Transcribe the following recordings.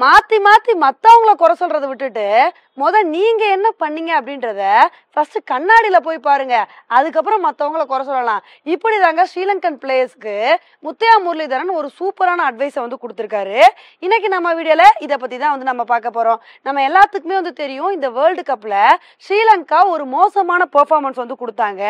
மாத்தி மாத்தி மத்தவங்கள குறை சொல்றதை விட்டுட்டு முத நீங்க என்ன பண்ணீங்க அப்படின்றத ஃபர்ஸ்ட் கண்ணாடியில போய் பாருங்க அதுக்கப்புறம் மத்தவங்கள குறை சொல்லலாம் இப்படி தாங்க ஸ்ரீலங்கன் பிளேயர்ஸ்க்கு முத்தையா முரளிதரன் ஒரு சூப்பரான அட்வைஸை வந்து கொடுத்துருக்காரு இன்னைக்கு நம்ம வீடியோல இதை பத்தி தான் வந்து நம்ம பார்க்க போறோம் நம்ம எல்லாத்துக்குமே வந்து தெரியும் இந்த வேர்ல்டு கப்ல ஸ்ரீலங்கா ஒரு மோசமான பெர்ஃபார்மன்ஸ் வந்து கொடுத்தாங்க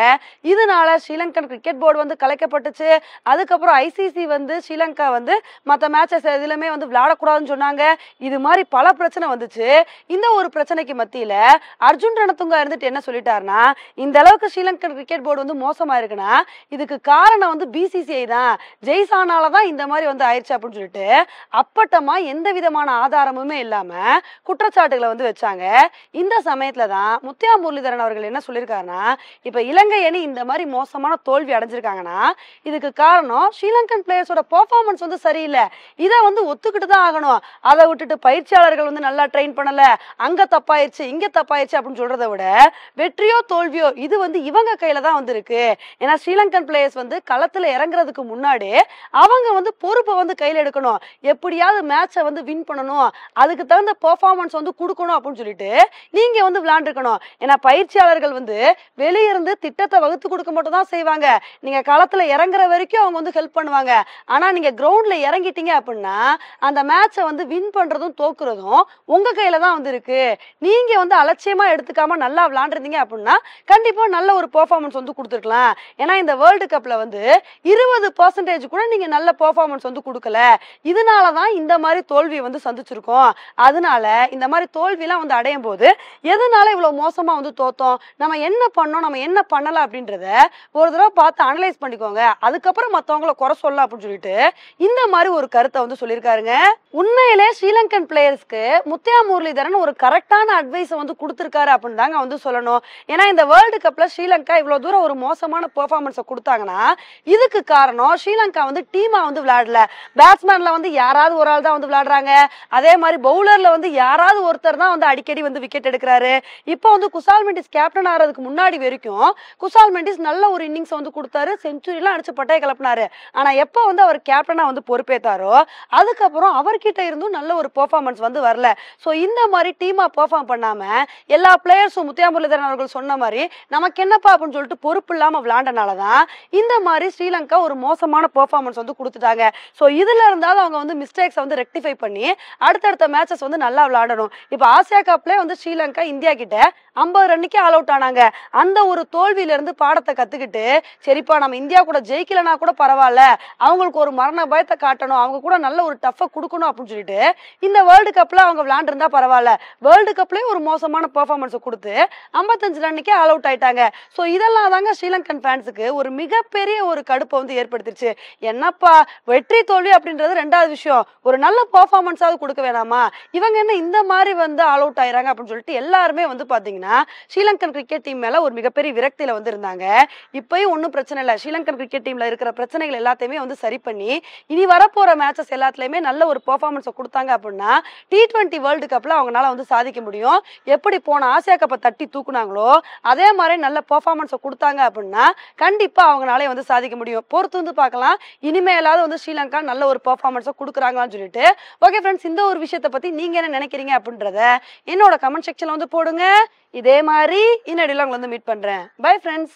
இதனால ஸ்ரீலங்கன் கிரிக்கெட் போர்டு வந்து கலைக்கப்பட்டுச்சு அதுக்கப்புறம் ஐசிசி வந்து ஸ்ரீலங்கா வந்து மற்ற மேட்சஸ் எதுலையுமே வந்து விளையாடக்கூடாதுன்னு சொன்னாங்க இது மாதிரி பல பிரச்சனை வந்துச்சு இந்த ஒரு பிரச்சனைக்கு மத்தியில அர்ஜுன் ரணத்துங்கா இருந்துட்டு என்ன சொல்லிட்டாருன்னா இந்த அளவுக்கு ஸ்ரீலங்கன் கிரிக்கெட் போர்டு வந்து மோசமா இருக்குன்னா இதுக்கு காரணம் வந்து பிசிசிஐ தான் ஜெய்சானால தான் இந்த மாதிரி வந்து ஆயிடுச்சு அப்படின்னு சொல்லிட்டு அப்பட்டமா எந்த விதமான ஆதாரமுமே இல்லாம குற்றச்சாட்டுகளை வந்து வச்சாங்க இந்த சமயத்துல தான் முத்தியா முரளிதரன் அவர்கள் என்ன சொல்லியிருக்காருன்னா இப்ப இலங்கை அணி இந்த மாதிரி மோசமான தோல்வி அடைஞ்சிருக்காங்கன்னா இதுக்கு காரணம் ஸ்ரீலங்கன் பிளேயர்ஸோட பர்ஃபார்மன்ஸ் வந்து சரியில்லை இதை வந்து ஒத்துக்கிட்டு தான் ஆகணும் அதை அதை விட்டுட்டு பயிற்சியாளர்கள் வந்து நல்லா ட்ரெயின் பண்ணல அங்க தப்பாயிருச்சு இங்க தப்பாயிருச்சு அப்படின்னு சொல்றதை விட வெற்றியோ தோல்வியோ இது வந்து இவங்க கையில தான் வந்து இருக்கு ஏன்னா ஸ்ரீலங்கன் பிளேயர்ஸ் வந்து களத்துல இறங்குறதுக்கு முன்னாடி அவங்க வந்து பொறுப்பை வந்து கையில எடுக்கணும் எப்படியாவது மேட்சை வந்து வின் பண்ணணும் அதுக்கு தகுந்த பெர்ஃபார்மன்ஸ் வந்து கொடுக்கணும் அப்படின்னு சொல்லிட்டு நீங்க வந்து விளையாண்டுருக்கணும் ஏன்னா பயிற்சியாளர்கள் வந்து வெளியிருந்து திட்டத்தை வகுத்து கொடுக்க மட்டும் தான் செய்வாங்க நீங்க களத்துல இறங்குற வரைக்கும் அவங்க வந்து ஹெல்ப் பண்ணுவாங்க ஆனா நீங்க கிரவுண்ட்ல இறங்கிட்டீங்க அப்படின்னா அந்த மேட்சை வந்து வின் பண்றதும் தோக்குறதும் உங்க கையில தான் வந்து இருக்கு நீங்க வந்து அலட்சியமா எடுத்துக்காம நல்லா விளாண்டுருந்தீங்க அப்படின்னா கண்டிப்பா நல்ல ஒரு பெர்ஃபார்மன்ஸ் வந்து கொடுத்துருக்கலாம் ஏன்னா இந்த வேர்ல்டு கப்ல வந்து இருபது பர்சன்டேஜ் கூட நீங்க நல்ல பெர்ஃபார்மன்ஸ் வந்து கொடுக்கல இதனால தான் இந்த மாதிரி தோல்வியை வந்து சந்திச்சிருக்கோம் அதனால இந்த மாதிரி தோல்விலாம் வந்து அடையும் போது எதனால இவ்வளவு மோசமா வந்து தோத்தோம் நம்ம என்ன பண்ணோம் நம்ம என்ன பண்ணலாம் அப்படின்றத ஒரு தடவை பார்த்து அனலைஸ் பண்ணிக்கோங்க அதுக்கப்புறம் மத்தவங்களை குறை சொல்லலாம் அப்படின்னு சொல்லிட்டு இந்த மாதிரி ஒரு கருத்தை வந்து சொல்லியிருக்காருங்க உண்மையிலே ஸ்ரீலங்கன் பிளேயர்ஸ்க்கு முத்தியா முரளிதரன் ஒரு கரெக்டான அட்வைஸை வந்து கொடுத்துருக்காரு அப்படின்னு தாங்க வந்து சொல்லணும் ஏன்னா இந்த வேர்ல்டு கப்பில் ஸ்ரீலங்கா இவ்வளோ தூரம் ஒரு மோசமான பெர்ஃபார்மன்ஸை கொடுத்தாங்கன்னா இதுக்கு காரணம் ஸ்ரீலங்கா வந்து டீமாக வந்து விளையாடல பேட்ஸ்மேன்ல வந்து யாராவது ஒரு ஆள் தான் வந்து விளையாடுறாங்க அதே மாதிரி பவுலரில் வந்து யாராவது ஒருத்தர் தான் வந்து அடிக்கடி வந்து விக்கெட் எடுக்கிறாரு இப்போ வந்து குசால் மெண்டிஸ் கேப்டன் ஆறதுக்கு முன்னாடி வரைக்கும் குசால் மெண்டிஸ் நல்ல ஒரு இன்னிங்ஸ் வந்து கொடுத்தாரு செஞ்சுரியெல்லாம் அடிச்சு பட்டையை கிளப்பினாரு ஆனால் எப்போ வந்து அவர் கேப்டனாக வந்து பொறுப்பேற்றாரோ அதுக்கப்புறம் அவர்கிட்ட இருந்தும் நல்ல ஒரு பெர்ஃபார்மன்ஸ் வந்து வரல ஸோ இந்த மாதிரி டீமாக பெர்ஃபார்ம் பண்ணாமல் எல்லா பிளேயர்ஸும் முத்தியா முரளிதரன் அவர்கள் சொன்ன மாதிரி நமக்கு என்னப்பா அப்படின்னு சொல்லிட்டு பொறுப்பு இல்லாமல் விளாண்டனால தான் இந்த மாதிரி ஸ்ரீலங்கா ஒரு மோசமான பெர்ஃபார்மன்ஸ் வந்து கொடுத்துட்டாங்க ஸோ இதில் இருந்தாலும் அவங்க வந்து மிஸ்டேக்ஸை வந்து ரெக்டிஃபை பண்ணி அடுத்தடுத்த மேட்சஸ் வந்து நல்லா விளாடணும் இப்போ ஆசியா கப்லேயே வந்து ஸ்ரீலங்கா இந்தியா கிட்ட ஐம்பது ரன்னுக்கே ஆல் அவுட் ஆனாங்க அந்த ஒரு தோல்வியிலேருந்து பாடத்தை கற்றுக்கிட்டு சரிப்பா நம்ம இந்தியா கூட ஜெயிக்கலனா கூட பரவாயில்ல அவங்களுக்கு ஒரு மரண பயத்தை காட்டணும் அவங்க கூட நல்ல ஒரு டஃப்பை கொடுக்கணும் அப்படின்னு சொல்லிட்டு இந்த வேர்ல்டு கப்பில் அவங்க விளாண்டுருந்தா பரவாயில்ல வேர்ல்டு கப்லேயும் ஒரு மோசமான பெர்ஃபார்மன்ஸை கொடுத்து ஐம்பத்தஞ்சு ரன்னுக்கே ஆல் அவுட் ஆயிட்டாங்க ஸோ இதெல்லாம் தாங்க ஸ்ரீலங்கன் ஃபேன்ஸுக்கு ஒரு மிகப்பெரிய ஒரு கடுப்பை வந்து ஏற்படுத்திருச்சு என்னப்பா வெற்றி தோல்வி அப்படின்றது ரெண்டாவது விஷயம் ஒரு நல்ல பர்ஃபார்மன்ஸாவது கொடுக்க வேணாமா இவங்க என்ன இந்த மாதிரி வந்து ஆல் அவுட் ஆயிராங்க அப்படின்னு சொல்லிட்டு எல்லாருமே வந்து பாத்தீங்கன்னா ஸ்ரீலங்கன் கிரிக்கெட் டீம் மேல ஒரு மிகப்பெரிய விரக்தியில வந்து இருந்தாங்க இப்பயும் ஒன்றும் பிரச்சனை இல்லை ஸ்ரீலங்கன் கிரிக்கெட் டீம்ல இருக்கிற பிரச்சனைகள் எல்லாத்தையுமே வந்து சரி பண்ணி இனி வரப்போற மேட்சஸ் எல்லாத்துலயுமே நல்ல ஒரு பர்ஃபார்மன்ஸை கொடுத்தாங்க போனாங்க அப்படின்னா டி டுவெண்ட்டி வேர்ல்டு கப்பில் அவங்களால வந்து சாதிக்க முடியும் எப்படி போன ஆசியா கப்பை தட்டி தூக்குனாங்களோ அதே மாதிரி நல்ல பர்ஃபார்மன்ஸை கொடுத்தாங்க அப்படின்னா கண்டிப்பாக அவங்களாலே வந்து சாதிக்க முடியும் பொறுத்து வந்து பார்க்கலாம் இனிமேலாவது வந்து ஸ்ரீலங்கா நல்ல ஒரு பர்ஃபார்மன்ஸை கொடுக்குறாங்களான்னு சொல்லிட்டு ஓகே ஃப்ரெண்ட்ஸ் இந்த ஒரு விஷயத்தை பற்றி நீங்கள் என்ன நினைக்கிறீங்க அப்படின்றத என்னோட கமெண்ட் செக்ஷனில் வந்து போடுங்க இதே மாதிரி இன்னடியில் உங்களை வந்து மீட் பண்ணுறேன் பை ஃப்ரெண்ட்ஸ்